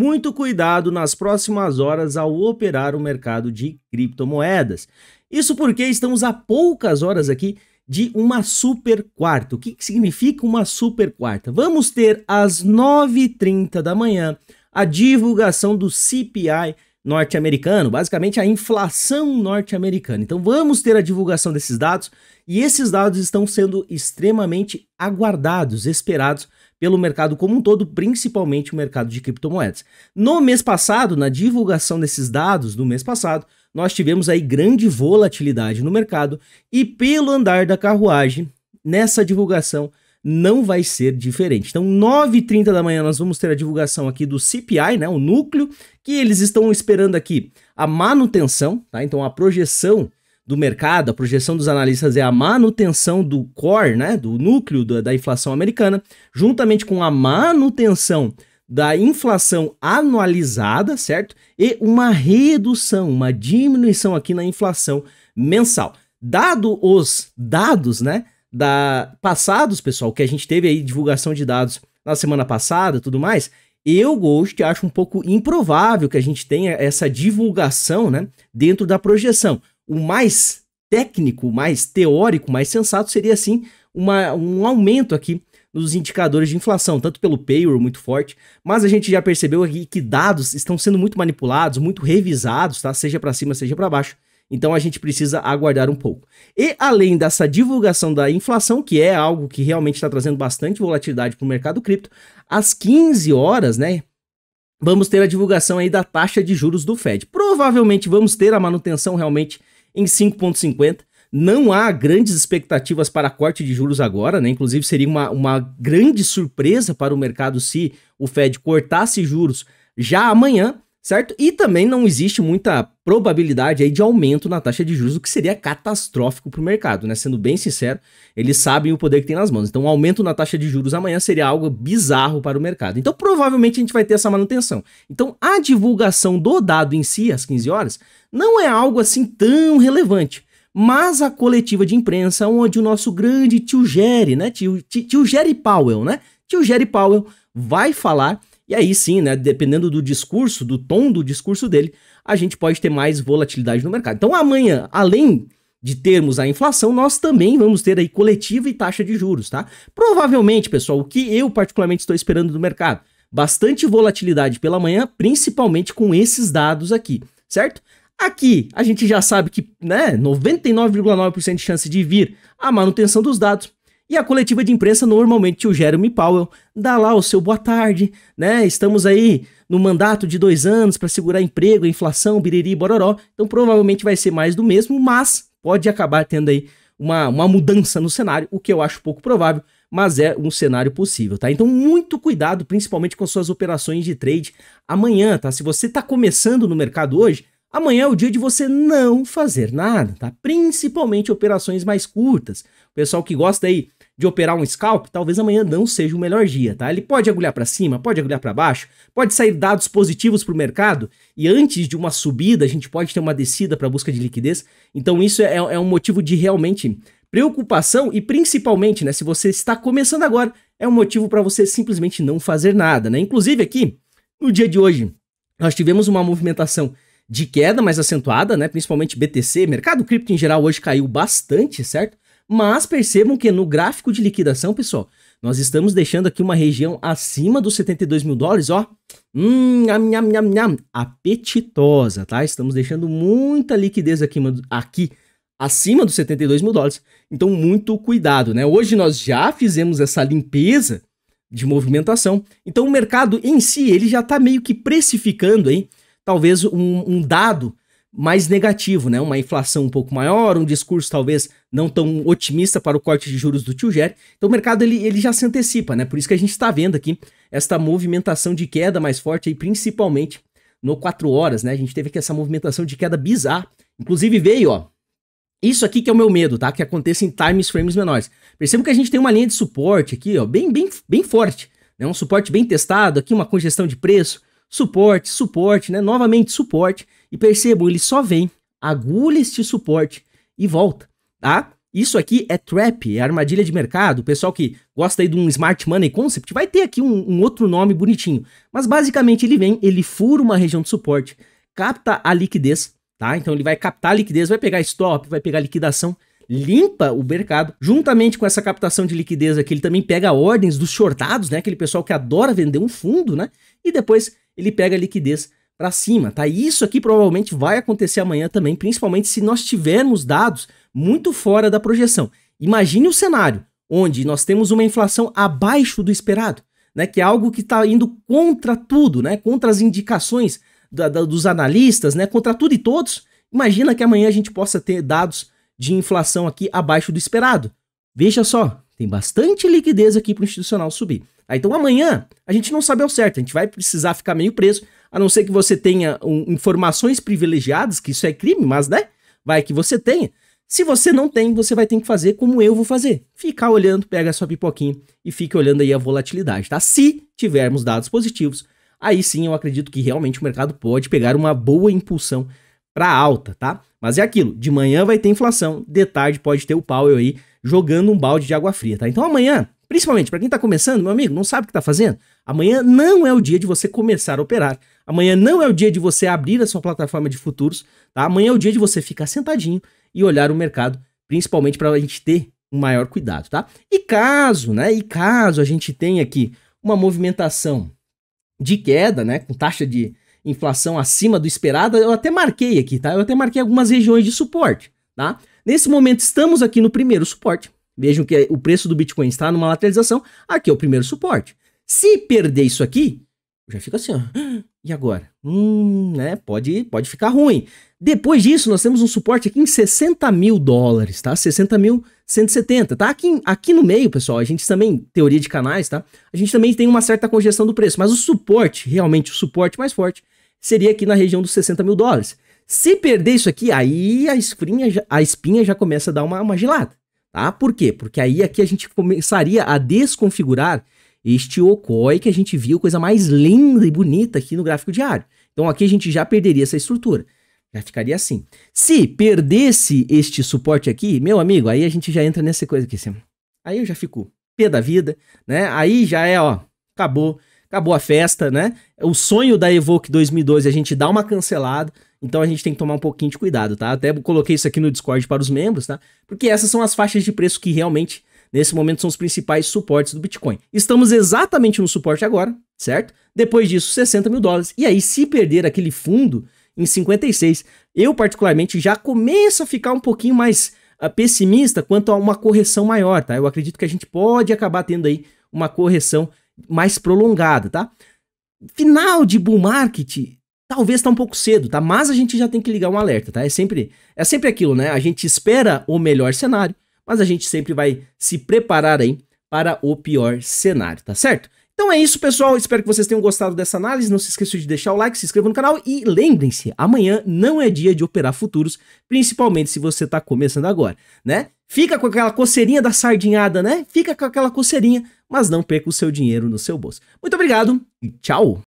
Muito cuidado nas próximas horas ao operar o mercado de criptomoedas. Isso porque estamos a poucas horas aqui de uma super quarta. O que, significa uma super quarta? Vamos ter às 9h30 da manhã a divulgação do CPI norte-americano, basicamente a inflação norte-americana. Então vamos ter a divulgação desses dados e esses dados estão sendo extremamente aguardados, esperados pelo mercado como um todo, principalmente o mercado de criptomoedas. No mês passado, na divulgação desses dados do mês passado, nós tivemos aí grande volatilidade no mercado e pelo andar da carruagem, nessa divulgação não vai ser diferente. Então, 9h30 da manhã, nós vamos ter a divulgação aqui do CPI, né, o núcleo, que eles estão esperando aqui a manutenção, tá? Então, a projeção do mercado, a projeção dos analistas é a manutenção do core, né, do núcleo da, da inflação americana, juntamente com a manutenção da inflação anualizada, certo? E uma redução, uma diminuição aqui na inflação mensal. Dado os dados, né, da passados, pessoal, que a gente teve aí divulgação de dados na semana passada, tudo mais, eu, Ghost, acho um pouco improvável que a gente tenha essa divulgação né, dentro da projeção. O mais técnico, mais teórico, mais sensato seria sim uma, um aumento aqui nos indicadores de inflação, tanto pelo payroll muito forte, mas a gente já percebeu aqui que dados estão sendo muito manipulados, muito revisados, tá? Seja para cima, seja para baixo. Então a gente precisa aguardar um pouco. E além dessa divulgação da inflação, que é algo que realmente está trazendo bastante volatilidade para o mercado cripto, às 15 horas, né? Vamos ter a divulgação aí da taxa de juros do Fed. Provavelmente vamos ter a manutenção realmente em 5,50. Não há grandes expectativas para corte de juros agora, né? Inclusive, seria uma, uma grande surpresa para o mercado se o Fed cortasse juros já amanhã certo? E também não existe muita probabilidade aí de aumento na taxa de juros, o que seria catastrófico para o mercado, né? Sendo bem sincero, eles sabem o poder que tem nas mãos. Então, um aumento na taxa de juros amanhã seria algo bizarro para o mercado. Então, provavelmente a gente vai ter essa manutenção. Então, a divulgação do dado em si, às 15 horas, não é algo assim tão relevante. Mas a coletiva de imprensa, onde o nosso grande tio Jerry, né? Tio, tio, tio Jerry Powell, né? Tio Jerry Powell vai falar e aí sim, né, dependendo do discurso, do tom do discurso dele, a gente pode ter mais volatilidade no mercado. Então amanhã, além de termos a inflação, nós também vamos ter aí coletiva e taxa de juros, tá? Provavelmente, pessoal, o que eu particularmente estou esperando do mercado, bastante volatilidade pela manhã, principalmente com esses dados aqui, certo? Aqui a gente já sabe que, né, 99,9% de chance de vir a manutenção dos dados, e a coletiva de imprensa, normalmente o Jeremy Powell dá lá o seu boa tarde, né? Estamos aí no mandato de dois anos para segurar emprego, inflação, biriri, bororó. Então provavelmente vai ser mais do mesmo, mas pode acabar tendo aí uma, uma mudança no cenário, o que eu acho pouco provável, mas é um cenário possível, tá? Então muito cuidado, principalmente com suas operações de trade amanhã, tá? Se você está começando no mercado hoje, Amanhã é o dia de você não fazer nada, tá? Principalmente operações mais curtas. O pessoal que gosta aí de operar um scalp, talvez amanhã não seja o melhor dia, tá? Ele pode agulhar para cima, pode agulhar para baixo, pode sair dados positivos para o mercado e antes de uma subida a gente pode ter uma descida para busca de liquidez. Então isso é, é um motivo de realmente preocupação e principalmente, né, se você está começando agora, é um motivo para você simplesmente não fazer nada, né? Inclusive aqui no dia de hoje nós tivemos uma movimentação de queda mais acentuada, né? Principalmente BTC, mercado cripto em geral hoje caiu bastante, certo? Mas percebam que no gráfico de liquidação, pessoal, nós estamos deixando aqui uma região acima dos 72 mil dólares, ó. Hum, nham, nham, nham, nham, apetitosa, tá? Estamos deixando muita liquidez aqui, aqui acima dos 72 mil dólares. Então, muito cuidado, né? Hoje nós já fizemos essa limpeza de movimentação. Então, o mercado em si, ele já está meio que precificando aí, talvez um, um dado mais negativo, né? Uma inflação um pouco maior, um discurso talvez não tão otimista para o corte de juros do tio Jerry. Então o mercado ele, ele já se antecipa, né? Por isso que a gente está vendo aqui esta movimentação de queda mais forte aí, principalmente no 4 horas, né? A gente teve aqui essa movimentação de queda bizarra. Inclusive veio, ó, isso aqui que é o meu medo, tá? Que aconteça em times frames menores. Percebam que a gente tem uma linha de suporte aqui, ó, bem, bem, bem forte. Né? Um suporte bem testado, aqui uma congestão de preço, suporte, suporte, né? Novamente suporte. E percebam, ele só vem, agulha este suporte e volta, tá? Isso aqui é trap, é armadilha de mercado. O pessoal que gosta aí de um smart money concept vai ter aqui um, um outro nome bonitinho. Mas basicamente ele vem, ele fura uma região de suporte, capta a liquidez, tá? Então ele vai captar a liquidez, vai pegar stop, vai pegar liquidação, limpa o mercado. Juntamente com essa captação de liquidez aqui, ele também pega ordens dos shortados, né? Aquele pessoal que adora vender um fundo, né? E depois ele pega a liquidez para cima, tá? isso aqui provavelmente vai acontecer amanhã também, principalmente se nós tivermos dados muito fora da projeção. Imagine o cenário onde nós temos uma inflação abaixo do esperado, né? Que é algo que está indo contra tudo, né? Contra as indicações da, da, dos analistas, né? Contra tudo e todos. Imagina que amanhã a gente possa ter dados de inflação aqui abaixo do esperado. Veja só, tem bastante liquidez aqui para o institucional subir. Aí ah, Então amanhã a gente não sabe ao certo, a gente vai precisar ficar meio preso, a não ser que você tenha um, informações privilegiadas, que isso é crime, mas né? Vai que você tenha. Se você não tem, você vai ter que fazer como eu vou fazer. Ficar olhando, pega a sua pipoquinha e fique olhando aí a volatilidade, tá? Se tivermos dados positivos, aí sim eu acredito que realmente o mercado pode pegar uma boa impulsão para alta, tá? Mas é aquilo, de manhã vai ter inflação, de tarde pode ter o Powell aí jogando um balde de água fria, tá? Então amanhã, principalmente para quem está começando, meu amigo, não sabe o que está fazendo, amanhã não é o dia de você começar a operar. Amanhã não é o dia de você abrir a sua plataforma de futuros, tá? Amanhã é o dia de você ficar sentadinho e olhar o mercado, principalmente para a gente ter um maior cuidado, tá? E caso, né? E caso a gente tenha aqui uma movimentação de queda, né, com taxa de inflação acima do esperado, eu até marquei aqui, tá? Eu até marquei algumas regiões de suporte, tá? Nesse momento estamos aqui no primeiro suporte. Vejam que o preço do Bitcoin está numa lateralização, aqui é o primeiro suporte. Se perder isso aqui, já fica assim, ó. Ah, e agora? Hum, né? Pode, pode ficar ruim. Depois disso, nós temos um suporte aqui em 60 mil dólares, tá? 60 mil 170, tá? Aqui, aqui no meio, pessoal, a gente também, teoria de canais, tá? A gente também tem uma certa congestão do preço, mas o suporte, realmente o suporte mais forte, seria aqui na região dos 60 mil dólares. Se perder isso aqui, aí a espinha, a espinha já começa a dar uma, uma gelada. Tá? Por quê? Porque aí aqui a gente começaria a desconfigurar este Okoi que a gente viu, coisa mais linda e bonita aqui no gráfico diário. Então aqui a gente já perderia essa estrutura. Já ficaria assim. Se perdesse este suporte aqui, meu amigo, aí a gente já entra nessa coisa aqui. Assim. Aí eu já fico pé da vida, né? Aí já é, ó, acabou acabou a festa, né? O sonho da Evoque 2012 é a gente dá uma cancelada, então a gente tem que tomar um pouquinho de cuidado, tá? Até coloquei isso aqui no Discord para os membros, tá? Porque essas são as faixas de preço que realmente, nesse momento, são os principais suportes do Bitcoin. Estamos exatamente no suporte agora, certo? Depois disso, 60 mil dólares. E aí, se perder aquele fundo em 56, eu particularmente já começo a ficar um pouquinho mais ah, pessimista quanto a uma correção maior, tá? Eu acredito que a gente pode acabar tendo aí uma correção mais prolongada, tá? Final de bull market, talvez tá um pouco cedo, tá? Mas a gente já tem que ligar um alerta, tá? É sempre, é sempre aquilo, né? A gente espera o melhor cenário, mas a gente sempre vai se preparar aí para o pior cenário, tá certo? Então é isso, pessoal. Espero que vocês tenham gostado dessa análise. Não se esqueça de deixar o like, se inscreva no canal e lembrem-se, amanhã não é dia de operar futuros, principalmente se você está começando agora, né? Fica com aquela coceirinha da sardinhada, né? Fica com aquela coceirinha mas não perca o seu dinheiro no seu bolso. Muito obrigado e tchau!